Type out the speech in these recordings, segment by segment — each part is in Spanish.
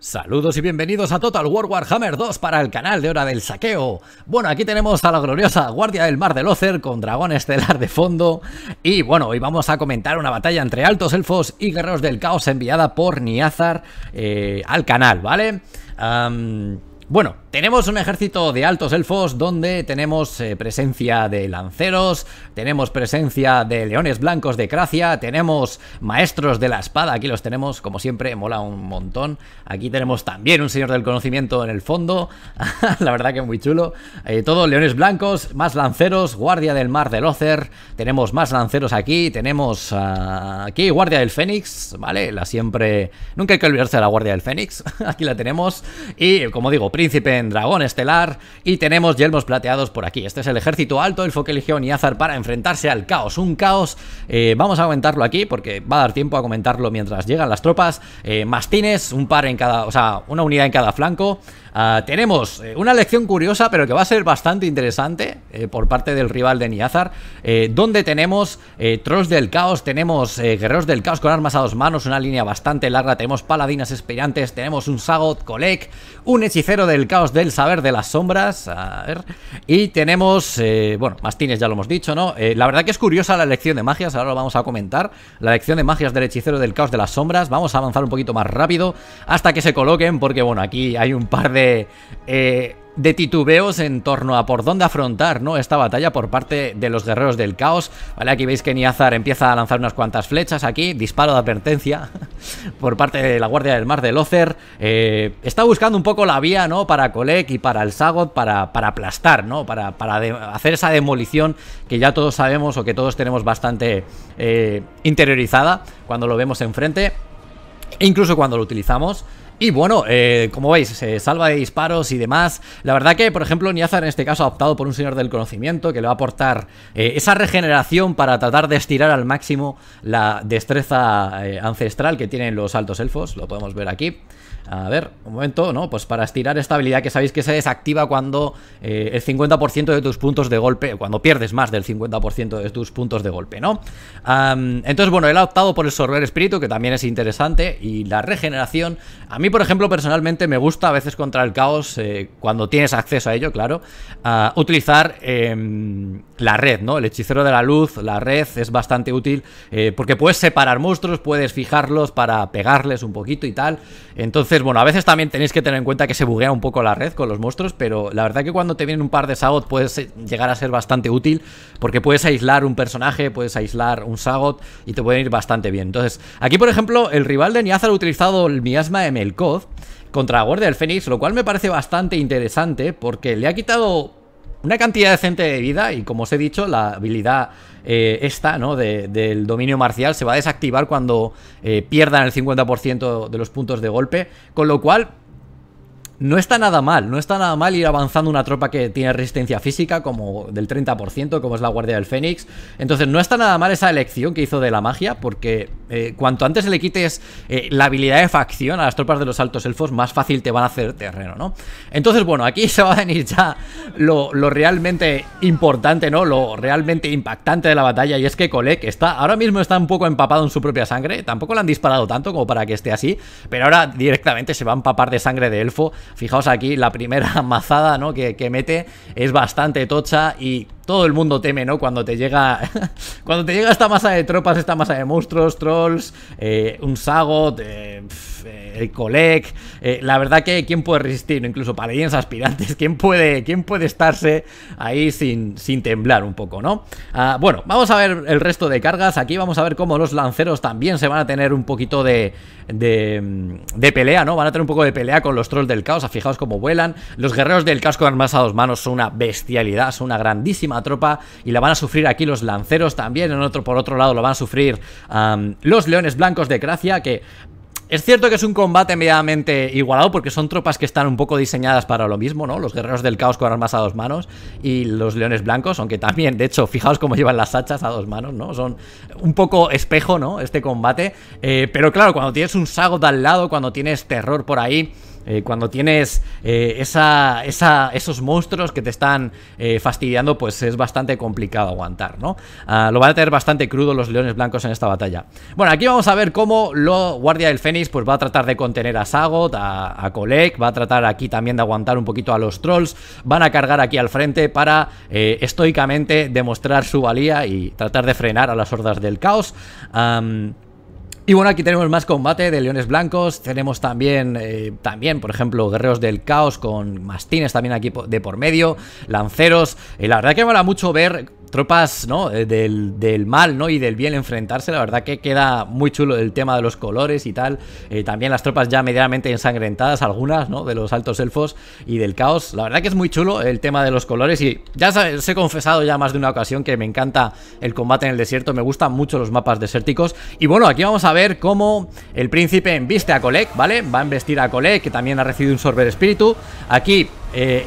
Saludos y bienvenidos a Total War Warhammer 2 para el canal de Hora del Saqueo. Bueno, aquí tenemos a la gloriosa Guardia del Mar de Lothar con Dragón Estelar de fondo. Y bueno, hoy vamos a comentar una batalla entre Altos Elfos y Guerreros del Caos enviada por Niazar eh, al canal, ¿vale? Bueno, tenemos un ejército de altos elfos donde tenemos eh, presencia de lanceros, tenemos presencia de leones blancos de Cracia, tenemos maestros de la espada, aquí los tenemos, como siempre, mola un montón. Aquí tenemos también un señor del conocimiento en el fondo, la verdad que muy chulo. Eh, todos leones blancos, más lanceros, guardia del mar del Ocer, tenemos más lanceros aquí, tenemos ah, aquí guardia del Fénix, ¿vale? La siempre... Nunca hay que olvidarse de la guardia del Fénix, aquí la tenemos. Y, como digo, príncipe en dragón estelar y tenemos yelmos plateados por aquí. Este es el ejército alto, el legión y azar para enfrentarse al caos. Un caos, eh, vamos a comentarlo aquí porque va a dar tiempo a comentarlo mientras llegan las tropas. Eh, mastines, un par en cada, o sea, una unidad en cada flanco, Ah, tenemos eh, una lección curiosa, pero que va a ser bastante interesante eh, por parte del rival de Niazar, eh, donde tenemos eh, Trolls del Caos, tenemos Guerreros del Caos con armas a dos manos, una línea bastante larga, tenemos Paladinas Esperantes, tenemos un Sagot colec un Hechicero del Caos del Saber de las Sombras, a ver, y tenemos, bueno, Mastines ya lo hemos dicho, ¿no? la verdad que es curiosa la lección de magias, ahora lo vamos a comentar, la lección de magias del Hechicero del Caos de las Sombras, vamos a avanzar un poquito más rápido hasta que se coloquen, porque bueno, aquí hay un par de eh, de, titubeos en torno a por dónde afrontar ¿no? esta batalla por parte de los guerreros del caos. ¿vale? Aquí veis que Niazar empieza a lanzar unas cuantas flechas aquí, disparo de advertencia por parte de la Guardia del Mar de Lothar. Eh, está buscando un poco la vía ¿no? para Kolek y para el Sagot para, para aplastar, ¿no? para, para hacer esa demolición que ya todos sabemos o que todos tenemos bastante eh, interiorizada cuando lo vemos enfrente. E incluso cuando lo utilizamos. Y bueno, eh, como veis, se salva de disparos y demás. La verdad que, por ejemplo, Niazar en este caso ha optado por un señor del conocimiento que le va a aportar eh, esa regeneración para tratar de estirar al máximo la destreza eh, ancestral que tienen los altos elfos. Lo podemos ver aquí. A ver, un momento, ¿no? Pues para estirar esta habilidad que sabéis que se desactiva cuando eh, el 50% de tus puntos de golpe, cuando pierdes más del 50% de tus puntos de golpe, ¿no? entonces, bueno, él ha optado por el sorber espíritu, que también es interesante, y la regeneración. A mí, por ejemplo, personalmente me gusta a veces contra el caos, eh, cuando tienes acceso a ello, claro, utilizar em, la red, ¿no? El hechicero de la luz, la red es bastante útil eh, porque puedes separar monstruos, puedes fijarlos para pegarles un poquito y tal. Entonces, bueno, a veces también tenéis que tener en cuenta que se buguea un poco la red con los monstruos, pero la verdad que cuando te vienen un par de sagot puedes llegar a ser bastante útil porque puedes aislar un personaje, puedes aislar un sagot y te pueden ir bastante bien. Entonces, aquí por ejemplo, el rival de Niazar ha utilizado el miasma de Melkoth contra la Guardia del Fénix, lo cual me parece bastante interesante porque le ha quitado una cantidad decente de vida y como os he dicho, la habilidad eh, esta, ¿no? del dominio marcial se va a desactivar cuando eh, pierdan el 50% de los puntos de golpe, con lo cual no está nada mal, no está nada mal ir avanzando una tropa que tiene resistencia física como del 30%, como es la Guardia del Fénix. Entonces no está nada mal esa elección que hizo de la magia, porque eh, cuanto antes le quites eh, la habilidad de facción a las tropas de los altos elfos, más fácil te van a hacer terreno, ¿no? Entonces, bueno, aquí se va a venir ya lo, lo realmente importante, ¿no? Lo realmente impactante de la batalla, y es que Kolek está, ahora mismo está un poco empapado en su propia sangre, tampoco le han disparado tanto como para que esté así, pero ahora directamente se va a empapar de sangre de elfo Fijaos aquí, la primera mazada ¿no? que, que mete es bastante tocha y todo el mundo teme, ¿no? Cuando te llega. cuando te llega esta masa de tropas, esta masa de monstruos, trolls, eh, un Sagot, eh, el Colec. Eh, la verdad que quién puede resistir, incluso paladines aspirantes, quién puede, quién puede estarse ahí sin, temblar un poco, ¿no? Ah, bueno, vamos a ver el resto de cargas. Aquí vamos a ver cómo los lanceros también se van a tener un poquito de. de, de pelea, ¿no? Van a tener un poco de pelea con los trolls del caos. Fijaos cómo vuelan. Los guerreros del casco con a dos manos son una bestialidad, son una grandísima tropa y la van a sufrir aquí los lanceros también, en otro, por otro lado lo van a sufrir los leones blancos de Gracia, que es cierto que es un combate medianamente igualado porque son tropas que están un poco diseñadas para lo mismo, ¿no? Los guerreros del caos con armas a dos manos y los leones blancos, aunque también, de hecho, fijaos cómo llevan las hachas a dos manos, ¿no? Son un poco espejo, ¿no? Este combate. Eh, pero claro, cuando tienes un de al lado, cuando tienes terror por ahí, eh, cuando tienes eh, esa, esos monstruos que te están eh, fastidiando, pues es bastante complicado aguantar, ¿no? Ah, lo van a tener bastante crudo los leones blancos en esta batalla. Bueno, aquí vamos a ver cómo lo Guardia del Fénix pues va a tratar de contener a Sagot, a, colec va a tratar aquí también de aguantar un poquito a los trolls, van a cargar aquí al frente para estoicamente demostrar su valía y tratar de frenar a las hordas del caos. Y bueno, aquí tenemos más combate de leones blancos. Tenemos también, eh, también por ejemplo, guerreros del caos con mastines también aquí de por medio, lanceros. Eh, la verdad que me mola mucho ver tropas, ¿no? Eh, del, mal, ¿no? Y del bien enfrentarse, la verdad que queda muy chulo el tema de los colores y tal. Eh, también las tropas ya medianamente ensangrentadas, algunas, ¿no? De los altos elfos y del caos. La verdad que es muy chulo el tema de los colores y ya os he confesado ya más de una ocasión que me encanta el combate en el desierto, me gustan mucho los mapas desérticos. Y bueno, aquí vamos a ver cómo el príncipe embiste a colec ¿vale? Va a embestir a colec que también ha recibido un sorber espíritu. Aquí... Eh,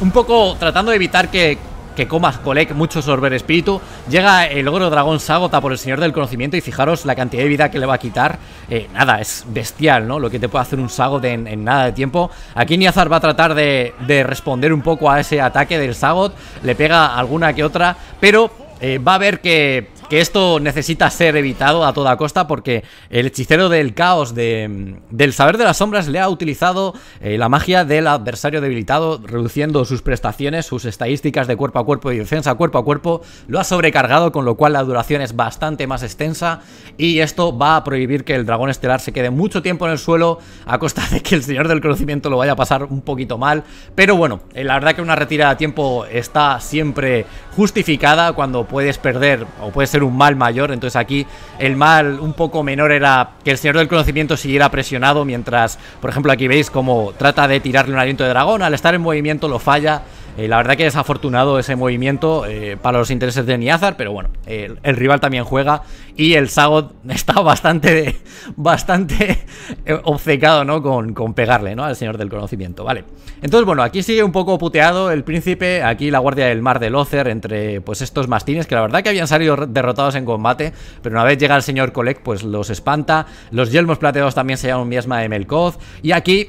un poco tratando de evitar que que comas Colec, mucho sorber espíritu. Llega el ogro dragón Sagota por el señor del conocimiento y fijaros la cantidad de vida que le va a quitar. Eh, nada, es bestial, ¿no? Lo que te puede hacer un Sagot en, nada de tiempo. Aquí Niazar va a tratar de, responder un poco a ese ataque del Sagot. Le pega alguna que otra, pero eh, va a ver que que esto necesita ser evitado a toda costa porque el hechicero del caos del saber de las sombras le ha utilizado eh, la magia del adversario debilitado, reduciendo sus prestaciones, sus estadísticas de cuerpo a cuerpo y defensa cuerpo a cuerpo, lo ha sobrecargado, con lo cual la duración es bastante más extensa y esto va a prohibir que el dragón estelar se quede mucho tiempo en el suelo a costa de que el señor del conocimiento lo vaya a pasar un poquito mal, pero bueno, eh, la verdad que una retirada a tiempo está siempre justificada cuando puedes perder o puedes ser un mal mayor. Entonces aquí el mal un poco menor era que el Señor del Conocimiento siguiera presionado mientras, por ejemplo, aquí veis cómo trata de tirarle un aliento de dragón, al estar en movimiento lo falla. Eh, la verdad que afortunado ese movimiento eh, para los intereses de Niazar, pero bueno, el rival también juega y el Sagot está bastante, bastante eh, obcecado ¿no? Con, pegarle ¿no? al Señor del Conocimiento, ¿vale? Entonces, bueno, aquí sigue un poco puteado el príncipe, aquí la Guardia del Mar de Lócer. entre pues estos mastines que la verdad que habían salido derrotados en combate, pero una vez llega el señor colec pues los espanta, los yelmos plateados también se llaman miasma de Melkoz y aquí...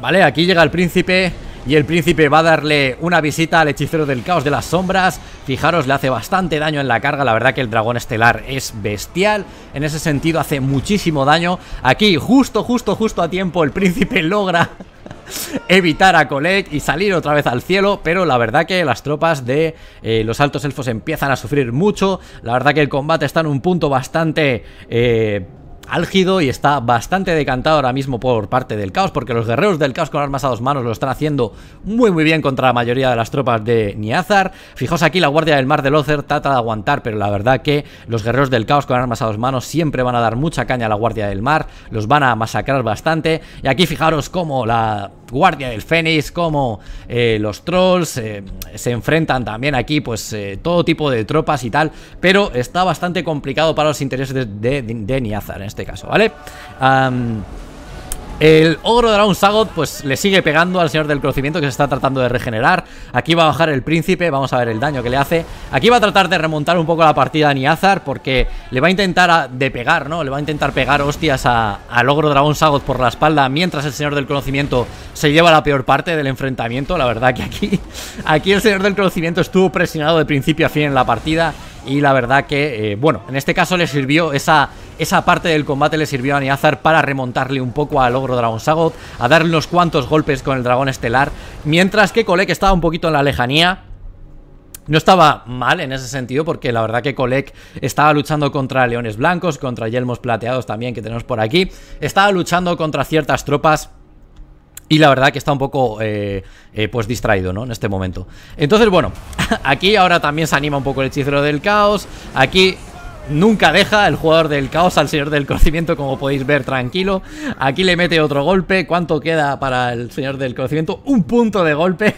Vale, aquí llega el príncipe, y el príncipe va a darle una visita al hechicero del caos de las sombras. Fijaros, le hace bastante daño en la carga, la verdad que el dragón estelar es bestial, en ese sentido hace muchísimo daño. Aquí, justo, justo, justo a tiempo, el príncipe logra evitar a Colette y salir otra vez al cielo, pero la verdad que las tropas de eh, los altos elfos empiezan a sufrir mucho, la verdad que el combate está en un punto bastante... Eh, álgido y está bastante decantado ahora mismo por parte del caos, porque los guerreros del caos con armas a dos manos lo están haciendo muy muy bien contra la mayoría de las tropas de Niazar. Fijaos aquí, la Guardia del Mar de Lothar trata de aguantar, pero la verdad que los guerreros del caos con armas a dos manos siempre van a dar mucha caña a la Guardia del Mar, los van a masacrar bastante. Y aquí fijaros cómo la Guardia del Fénix, como eh, los trolls, eh, se enfrentan también aquí pues eh, todo tipo de tropas y tal, pero está bastante complicado para los intereses de, Niazar en este caso, ¿vale? Ahm el ogro Dragon Sagot pues le sigue pegando al señor del conocimiento que se está tratando de regenerar. Aquí va a bajar el príncipe, vamos a ver el daño que le hace. Aquí va a tratar de remontar un poco la partida a Niazar porque le va a intentar de pegar, ¿no? Le va a intentar pegar hostias al ogro Dragon Sagot por la espalda mientras el señor del conocimiento se lleva la peor parte del enfrentamiento. La verdad que aquí, aquí el señor del conocimiento estuvo presionado de principio a fin en la partida y la verdad que, eh, bueno, en este caso le sirvió esa esa parte del combate le sirvió a Niazar para remontarle un poco al ogro Dragon Sagot, a darle unos cuantos golpes con el dragón estelar, mientras que Kolek estaba un poquito en la lejanía, no estaba mal en ese sentido porque la verdad que Kolek estaba luchando contra leones blancos, contra yelmos plateados también que tenemos por aquí, estaba luchando contra ciertas tropas y la verdad que está un poco eh, eh, pues distraído, ¿no? En este momento. Entonces, bueno, aquí ahora también se anima un poco el hechicero del caos. Aquí Nunca deja el jugador del caos al señor del conocimiento, como podéis ver, tranquilo. Aquí le mete otro golpe. ¿Cuánto queda para el señor del conocimiento? Un punto de golpe.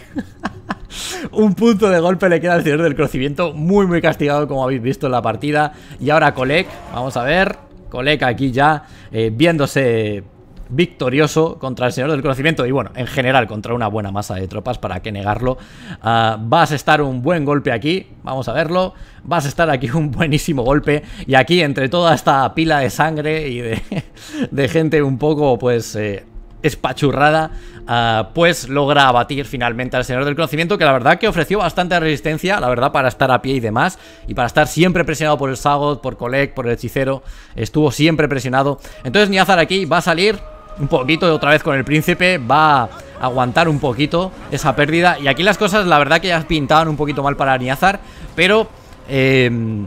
un punto de golpe le queda al señor del conocimiento. Muy, muy castigado, como habéis visto en la partida. Y ahora Colec. Vamos a ver. Colec aquí ya eh, viéndose victorioso contra el Señor del Conocimiento y bueno, en general contra una buena masa de tropas, para que negarlo. Ah, vas a estar un buen golpe aquí, vamos a verlo, vas a estar aquí un buenísimo golpe y aquí entre toda esta pila de sangre y de, gente un poco pues... Eh, espachurrada, ah, pues logra abatir finalmente al Señor del Conocimiento, que la verdad que ofreció bastante resistencia, la verdad, para estar a pie y demás, y para estar siempre presionado por el Sagot, por colec por el Hechicero, estuvo siempre presionado. Entonces Niazar aquí va a salir un poquito otra vez con el príncipe, va a aguantar un poquito esa pérdida. Y aquí las cosas, la verdad que ya pintaban un poquito mal para Niazar, pero... Eh,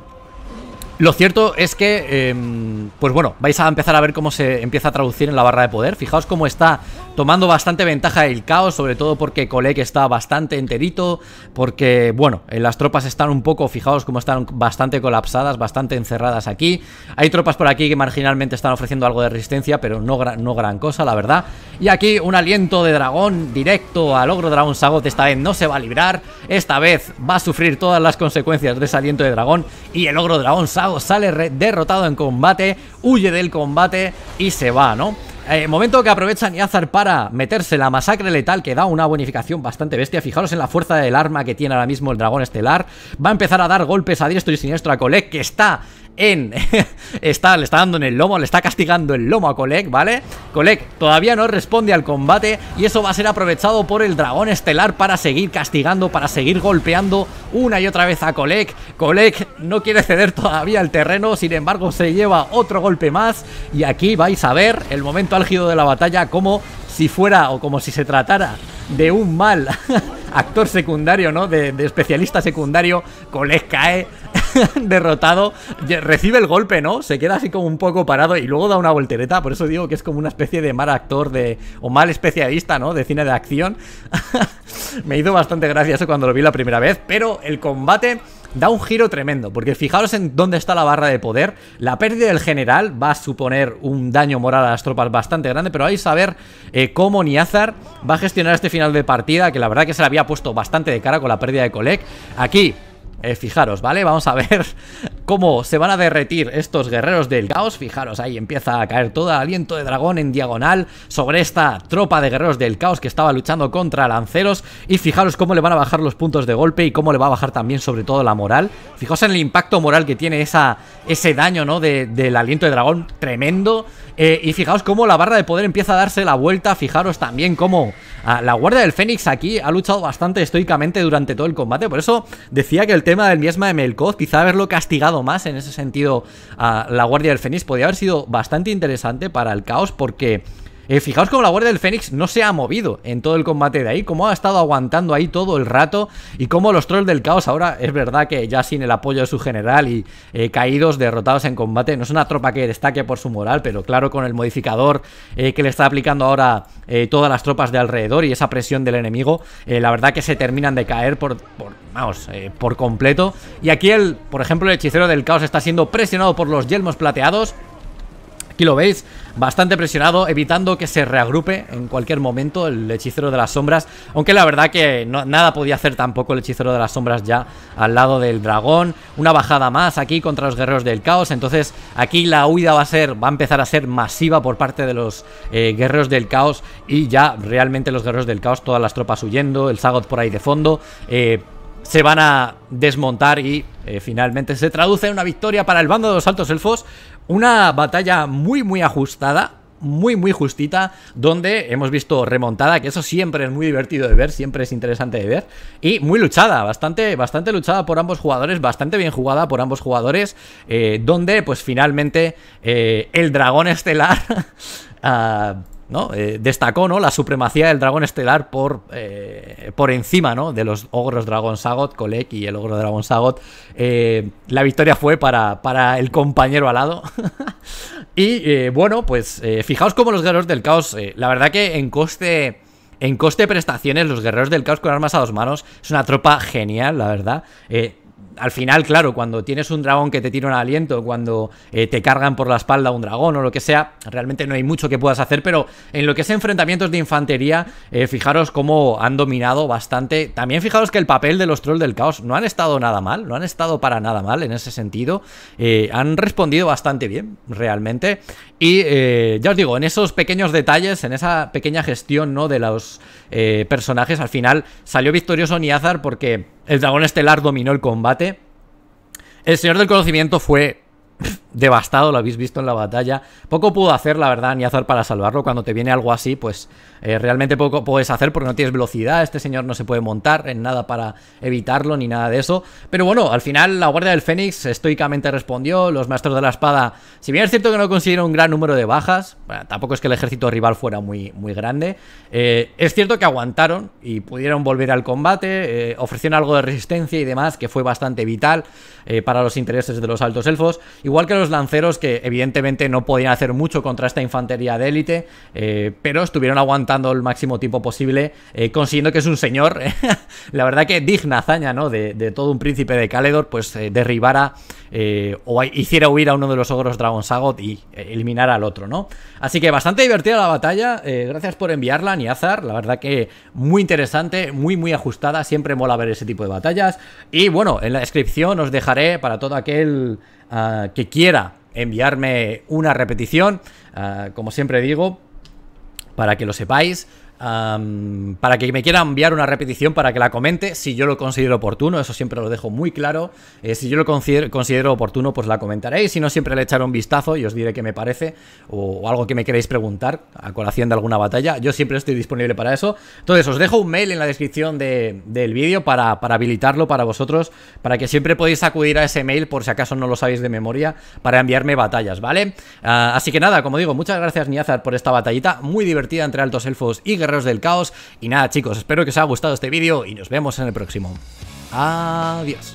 lo cierto es que, em, pues bueno, vais a empezar a ver cómo se empieza a traducir en la barra de poder. Fijaos cómo está tomando bastante ventaja el caos, sobre todo porque Kolek está bastante enterito, porque, bueno, eh, las tropas están un poco, fijaos cómo están bastante colapsadas, bastante encerradas aquí. Hay tropas por aquí que marginalmente están ofreciendo algo de resistencia, pero no, no gran cosa, la verdad. Y aquí un aliento de dragón directo al ogro dragón Sagot, esta vez no se va a librar, esta vez va a sufrir todas las consecuencias de ese aliento de dragón y el ogro dragón Sagot sale derrotado en combate, huye del combate y se va, ¿no? Eh, momento que aprovechan Yazar para meterse la masacre letal que da una bonificación bastante bestia. Fijaros en la fuerza del arma que tiene ahora mismo el dragón estelar. Va a empezar a dar golpes a diestro y siniestro a Colec que está en... está, le está dando en el lomo, le está castigando el lomo a colec ¿vale? Kolek todavía no responde al combate y eso va a ser aprovechado por el dragón estelar para seguir castigando, para seguir golpeando una y otra vez a Kolek. Kolek no quiere ceder todavía el terreno, sin embargo se lleva otro golpe más y aquí vais a ver el momento álgido de la batalla como si fuera o como si se tratara de un mal actor secundario, ¿no? De, de especialista secundario, Kolek cae derrotado, recibe el golpe, ¿no? Se queda así como un poco parado y luego da una voltereta, por eso digo que es como una especie de mal actor de o mal especialista, ¿no? De cine de acción. Me hizo bastante gracia eso cuando lo vi la primera vez, pero el combate da un giro tremendo, porque fijaros en dónde está la barra de poder, la pérdida del general va a suponer un daño moral a las tropas bastante grande, pero hay que saber eh, cómo Niazar va a gestionar este final de partida, que la verdad que se le había puesto bastante de cara con la pérdida de Colec. Aquí eh, fijaros, ¿vale? Vamos a ver cómo se van a derretir estos guerreros del caos. Fijaros, ahí empieza a caer todo aliento de dragón en diagonal sobre esta tropa de guerreros del caos que estaba luchando contra lanceros. Y fijaros cómo le van a bajar los puntos de golpe y cómo le va a bajar también sobre todo la moral. Fijaos en el impacto moral que tiene ese daño, ¿no? del aliento de dragón tremendo. Eh, y fijaos cómo la barra de poder empieza a darse la vuelta. Fijaros también cómo ah, la guardia del Fénix aquí ha luchado bastante estoicamente durante todo el combate. Por eso decía que el tema del Miesma de Melkoth, quizá haberlo castigado más en ese sentido a ah, la guardia del Fénix, podría haber sido bastante interesante para el caos porque eh, fijaos como la Guardia del Fénix no se ha movido en todo el combate de ahí, como ha estado aguantando ahí todo el rato y como los trolls del caos ahora es verdad que ya sin el apoyo de su general y eh, caídos, derrotados en combate, no es una tropa que destaque por su moral, pero claro, con el modificador eh, que le está aplicando ahora todas las tropas de alrededor y esa presión del enemigo, la verdad que se terminan de caer por, vamos, por completo. Y aquí el, por ejemplo, el hechicero del caos está siendo presionado por los yelmos plateados Aquí lo veis, bastante presionado, evitando que se reagrupe en cualquier momento el hechicero de las sombras. Aunque la verdad que nada podía hacer tampoco el hechicero de las sombras ya al lado del dragón. Una bajada más aquí contra los guerreros del caos. Entonces aquí la huida va a ser, va a empezar a ser masiva por parte de los eh, guerreros del caos. Y ya realmente los guerreros del caos, todas las tropas huyendo, el Sagot por ahí de fondo. Eh, se van a desmontar y eh, finalmente se traduce en una victoria para el bando de los altos elfos. Una batalla muy, muy ajustada, muy muy justita donde hemos visto remontada que eso siempre es muy divertido de ver siempre es interesante de ver y muy luchada bastante bastante luchada por ambos jugadores bastante bien jugada por ambos jugadores eh, donde pues finalmente eh, el dragón estelar ah, eh, destacó ¿no? la supremacía del dragón estelar por, eh, por encima ¿no? de los ogros dragón Sagot, Kolek y el ogro dragón Sagot. Eh, la victoria fue para, el compañero alado. y bueno, pues fijaos cómo los guerreros del caos, la verdad que en coste... En coste prestaciones, los guerreros del caos con armas a dos manos es una tropa genial, la verdad. Eh, al final, claro, cuando tienes un dragón que te tira un aliento, cuando eh, te cargan por la espalda un dragón o lo que sea, realmente no hay mucho que puedas hacer, pero en lo que es enfrentamientos de infantería, eh, fijaros cómo han dominado bastante. También fijaros que el papel de los trolls del caos no han estado nada mal, no han estado para nada mal en ese sentido. Eh, han respondido bastante bien, realmente. Y ya os digo, en esos pequeños detalles, en esa pequeña gestión ¿no? de los personajes, al final salió victorioso Niazar porque el dragón estelar dominó el combate. El señor del conocimiento fue devastado, lo habéis visto en la batalla. Poco pudo hacer, la verdad, ni hacer para salvarlo. Cuando te viene algo así, pues eh, realmente poco puedes hacer porque no tienes velocidad. Este señor no se puede montar en nada para evitarlo ni nada de eso. Pero bueno, al final la Guardia del Fénix estoicamente respondió. Los Maestros de la Espada, si bien es cierto que no consiguieron un gran número de bajas, tampoco es que el ejército rival fuera muy, muy grande, eh, es cierto que aguantaron y pudieron volver al combate, eh, ofrecieron algo de resistencia y demás, que fue bastante vital para los intereses de los altos elfos. Igual que los lanceros que evidentemente no podían hacer mucho contra esta infantería de élite, eh, pero estuvieron aguantando el máximo tiempo posible, eh, consiguiendo que es un señor, la verdad que digna hazaña, ¿no? De, todo un príncipe de Caledor, pues eh, derribara o hiciera huir a uno de los ogros Dragon Sagot y eliminara al otro, ¿no? Así que bastante divertida la batalla, gracias por enviarla, Niazar, la verdad que muy interesante, muy muy ajustada, siempre mola ver ese tipo de batallas, y bueno, en la descripción os dejaré para todo aquel ah, que quiera enviarme una repetición, eh, como siempre digo, para que lo sepáis, para que me quiera enviar una repetición para que la comente, si yo lo considero oportuno, eso siempre lo dejo muy claro. Eh, si yo lo considero, oportuno, pues la comentaréis, si no, siempre le echaré un vistazo y os diré qué me parece o, algo que me queréis preguntar a colación de alguna batalla. Yo siempre estoy disponible para eso. Entonces, os dejo un mail en la descripción del vídeo para, habilitarlo para vosotros, para que siempre podéis acudir a ese mail por si acaso no lo sabéis de memoria, para enviarme batallas, ¿vale? Ah, así que nada, como digo, muchas gracias, Niazar, por esta batallita muy divertida entre altos elfos y guerreros del Caos. Y nada chicos, espero que os haya gustado este vídeo y nos vemos en el próximo. Adiós.